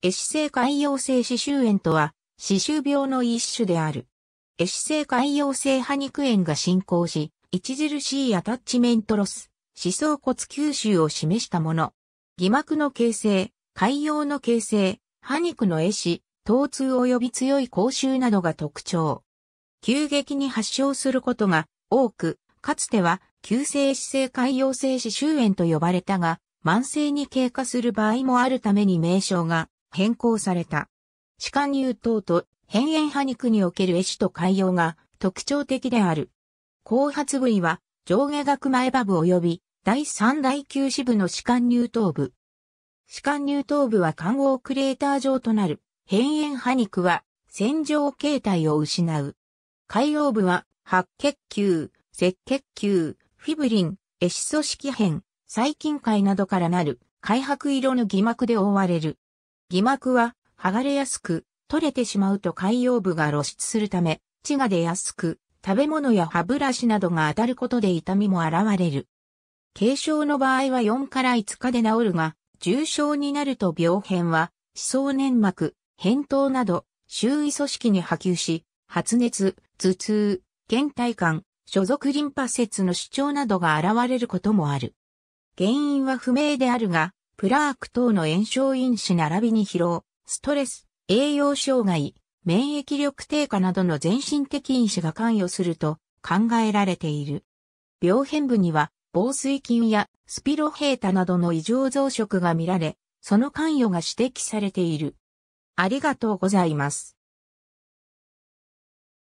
壊死性潰瘍性歯周炎とは、歯周病の一種である。壊死性潰瘍性歯肉炎が進行し、著しいアタッチメントロス、歯槽骨吸収を示したもの。偽膜の形成、潰瘍の形成、歯肉の壊死、疼痛及び強い口臭などが特徴。急激に発症することが多く、かつては急性歯性潰瘍性歯周炎と呼ばれたが、慢性に経過する場合もあるために名称が変更された。歯間乳頭と変炎歯肉における絵師と海洋が特徴的である。後発部位は上下学前歯部及び第3第九支部の歯間乳頭部。歯間乳頭部は環王クレーター状となる変炎歯肉は洗浄形態を失う。海洋部は白血球、赤血球、フィブリン、エシ組織片、細菌界などからなる、開白色の偽膜で覆われる。偽膜は剥がれやすく、取れてしまうと海洋部が露出するため、血が出やすく、食べ物や歯ブラシなどが当たることで痛みも現れる。軽症の場合は4から5日で治るが、重症になると病変は、歯槽粘膜、扁桃など、周囲組織に波及し、発熱、頭痛、倦怠感、所属リンパ節の主張などが現れることもある。原因は不明であるが、プラーク等の炎症因子並びに疲労、ストレス、栄養障害、免疫力低下などの全身的因子が関与すると考えられている。病変部には、防水菌やスピロヘータなどの異常増殖が見られ、その関与が指摘されている。ありがとうございます。